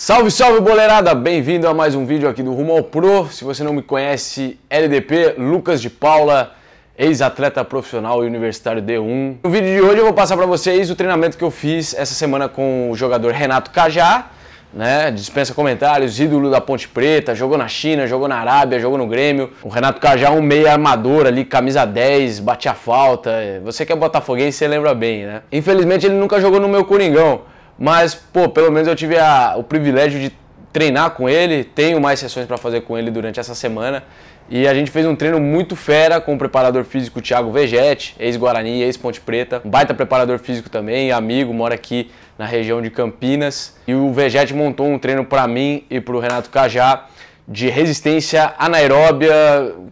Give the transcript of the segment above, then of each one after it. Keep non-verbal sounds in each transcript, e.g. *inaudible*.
Salve, salve, boleirada! Bem-vindo a mais um vídeo aqui do Rumo ao Pro. Se você não me conhece, LDP, Lucas de Paula, ex-atleta profissional e universitário D1. No vídeo de hoje eu vou passar para vocês o treinamento que eu fiz essa semana com o jogador Renato Cajá, né? Dispensa comentários, ídolo da Ponte Preta, jogou na China, jogou na Arábia, jogou no Grêmio. O Renato Cajá, é um meia armador ali, camisa 10, batia falta. Você que é botafoguense, você lembra bem, né? Infelizmente ele nunca jogou no meu Coringão mas, pô, pelo menos eu tive a, o privilégio de treinar com ele, tenho mais sessões para fazer com ele durante essa semana. E a gente fez um treino muito fera com o preparador físico Thiago Vegetti, ex-Guarani, ex-Ponte Preta, um baita preparador físico também, amigo, mora aqui na região de Campinas. E o Vegetti montou um treino para mim e para o Renato Cajá de resistência anaeróbia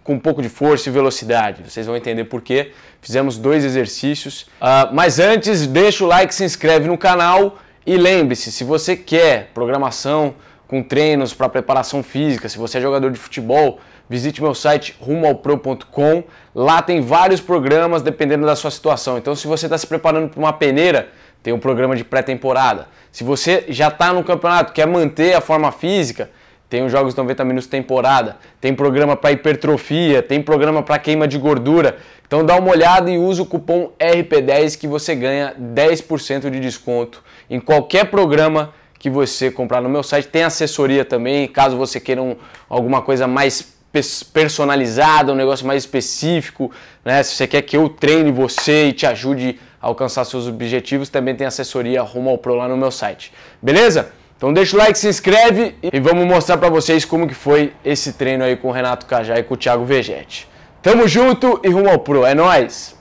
com um pouco de força e velocidade. Vocês vão entender por quê. Fizemos dois exercícios. Uh, mas antes, deixa o like, se inscreve no canal e lembre-se, se você quer programação com treinos para preparação física, se você é jogador de futebol, visite meu site rumoalpro.com. Lá tem vários programas dependendo da sua situação. Então, se você está se preparando para uma peneira, tem um programa de pré-temporada. Se você já está no campeonato, quer manter a forma física, tem os jogos 90 minutos temporada, tem programa para hipertrofia, tem programa para queima de gordura. Então dá uma olhada e usa o cupom RP10 que você ganha 10% de desconto em qualquer programa que você comprar no meu site. Tem assessoria também, caso você queira um, alguma coisa mais personalizada, um negócio mais específico, né? Se você quer que eu treine você e te ajude a alcançar seus objetivos, também tem assessoria rumo ao pro lá no meu site. Beleza? Então deixa o like, se inscreve e vamos mostrar para vocês como que foi esse treino aí com o Renato Cajá e com o Thiago Vegetti. Tamo junto e rumo ao pro, é nóis!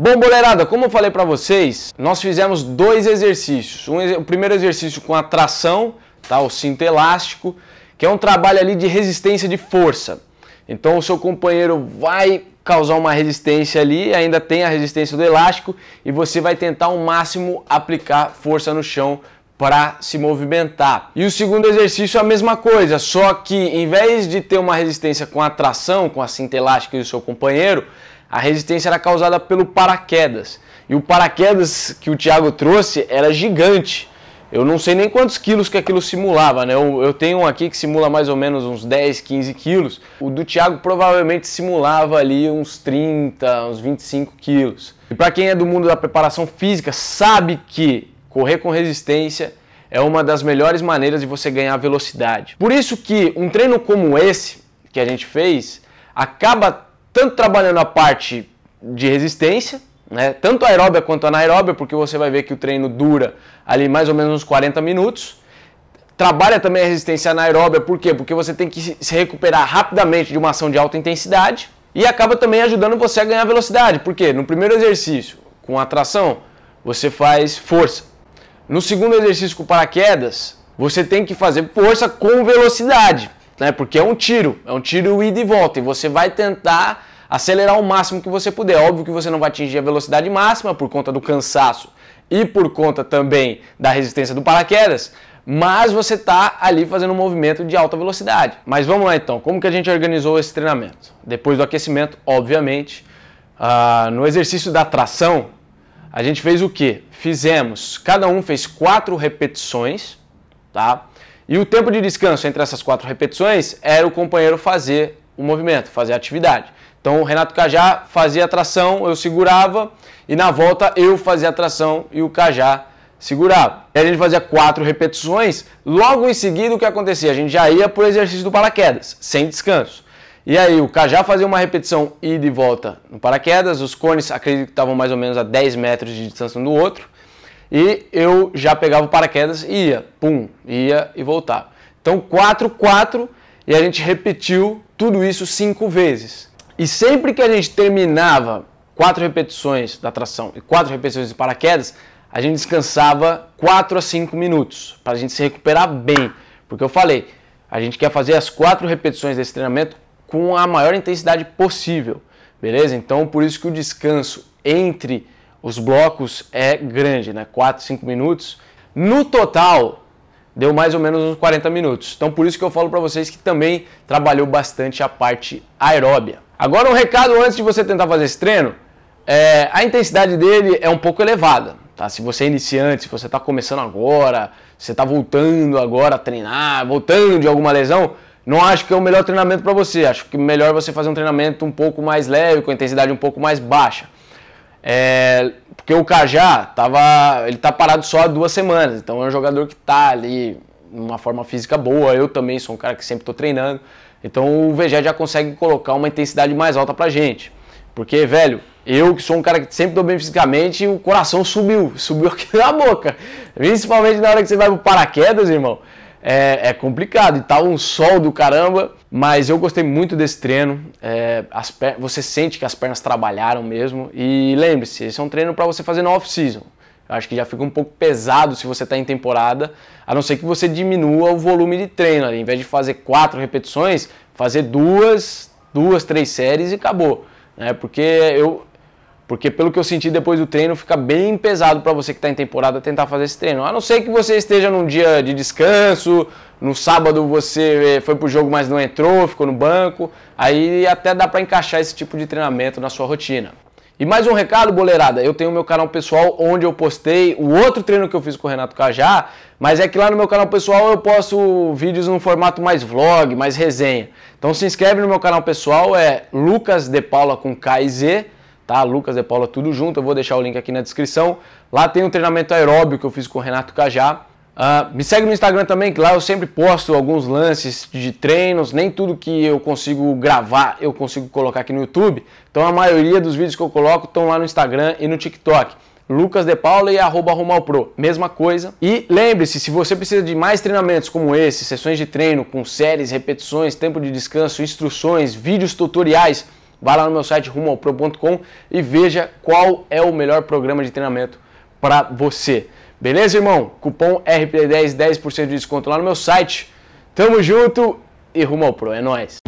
Bom, boleirada, como eu falei para vocês, nós fizemos dois exercícios. Um, o primeiro exercício com a tração, tá, o cinto elástico, que é um trabalho ali de resistência de força. Então o seu companheiro vai causar uma resistência ali, ainda tem a resistência do elástico e você vai tentar ao máximo aplicar força no chão para se movimentar. E o segundo exercício é a mesma coisa, só que em vez de ter uma resistência com a tração, com a cinta elástica e o seu companheiro, a resistência era causada pelo paraquedas. E o paraquedas que o Thiago trouxe era gigante. Eu não sei nem quantos quilos que aquilo simulava, né? Eu, eu, tenho um aqui que simula mais ou menos uns 10, 15 quilos. O do Thiago provavelmente simulava ali uns 30, uns 25 quilos. E para quem é do mundo da preparação física, sabe que correr com resistência é uma das melhores maneiras de você ganhar velocidade. Por isso que um treino como esse que a gente fez acaba tanto trabalhando a parte de resistência, né? tanto aeróbia quanto anaeróbia, porque você vai ver que o treino dura ali mais ou menos uns 40 minutos. Trabalha também a resistência anaeróbia, por quê? Porque você tem que se recuperar rapidamente de uma ação de alta intensidade e acaba também ajudando você a ganhar velocidade, porque no primeiro exercício, com a tração, você faz força. No segundo exercício com paraquedas, você tem que fazer força com velocidade, né? Porque é um tiro, é um tiro ida e volta e você vai tentar acelerar o máximo que você puder. Óbvio que você não vai atingir a velocidade máxima por conta do cansaço e por conta também da resistência do paraquedas, mas você está ali fazendo um movimento de alta velocidade. Mas vamos lá então, como que a gente organizou esse treinamento? Depois do aquecimento, obviamente, uh, no exercício da tração, a gente fez o que? Fizemos, cada um fez quatro repetições, tá? E o tempo de descanso entre essas quatro repetições era o companheiro fazer o movimento, fazer a atividade. Então o Renato Cajá fazia a tração, eu segurava, e na volta eu fazia a tração e o Cajá segurava. E a gente fazia quatro repetições, logo em seguida o que acontecia? A gente já ia para o exercício do paraquedas, sem descanso. E aí o Cajá fazia uma repetição ida e volta no paraquedas, os cones acredito que estavam mais ou menos a 10 metros de distância um do outro, e eu já pegava o paraquedas e ia, pum, ia e voltava. Então 4, 4, e a gente repetiu tudo isso cinco vezes. E sempre que a gente terminava quatro repetições da tração e quatro repetições de paraquedas, a gente descansava 4 a 5 minutos para a gente se recuperar bem. Porque eu falei, a gente quer fazer as quatro repetições desse treinamento com a maior intensidade possível, beleza? Então, por isso que o descanso entre os blocos é grande, né? 4, 5 minutos. No total, deu mais ou menos uns 40 minutos. Então, por isso que eu falo para vocês que também trabalhou bastante a parte aeróbia. Agora um recado antes de você tentar fazer esse treino, é, a intensidade dele é um pouco elevada, tá? Se você é iniciante, se você está começando agora, se você está voltando agora a treinar, voltando de alguma lesão, não acho que é o melhor treinamento para você. Acho que melhor você fazer um treinamento um pouco mais leve, com intensidade um pouco mais baixa. É, porque o Cajá tava, ele tá parado só há duas semanas, então é um jogador que está ali numa forma física boa. Eu também sou um cara que sempre estou treinando. Então o VG já consegue colocar uma intensidade mais alta pra gente. Porque, velho, eu que sou um cara que sempre dou bem fisicamente, o coração subiu, *laughs* subiu aqui na boca. Principalmente na hora que você vai pro paraquedas, irmão. É, é, complicado e tá um sol do caramba, mas eu gostei muito desse treino. É, per... Você sente que as pernas trabalharam mesmo. E lembre-se, esse é um treino para você fazer na off-season. Eu acho que já fica um pouco pesado se você está em temporada, a não ser que você diminua o volume de treino. Ali. Em vez de fazer quatro repetições, fazer duas, duas, três séries e acabou. Né? Porque eu, porque pelo que eu senti depois do treino, fica bem pesado para você que está em temporada tentar fazer esse treino. A não ser que você esteja num dia de descanso, no sábado você eh, foi para o jogo mas não entrou, ficou no banco, aí até dá para encaixar esse tipo de treinamento na sua rotina. E mais um recado, boleirada. Eu tenho meu canal pessoal onde eu postei o outro treino que eu fiz com o Renato Cajá, mas é que lá no meu canal pessoal eu posto vídeos no formato mais vlog, mais resenha. Então se inscreve no meu canal pessoal, é Lucas de Paula com K e Z, tá? Lucas de Paula tudo junto. Eu vou deixar o link aqui na descrição. Lá tem um treinamento aeróbio que eu fiz com o Renato Cajá Uh, me segue no Instagram também, que lá eu sempre posto alguns lances de treinos. Nem tudo que eu consigo gravar eu consigo colocar aqui no YouTube. Então a maioria dos vídeos que eu coloco estão lá no Instagram e no TikTok. Lucas De Paula e arroba Pro, mesma coisa. E lembre-se, se você precisa de mais treinamentos como esse, sessões de treino com séries, repetições, tempo de descanso, instruções, vídeos tutoriais, vá lá no meu site rumoalpro.com e veja qual é o melhor programa de treinamento para você. Beleza, irmão? Cupom RP10, 10% de desconto lá no meu site. Tamo junto e rumo ao Pro, é nóis!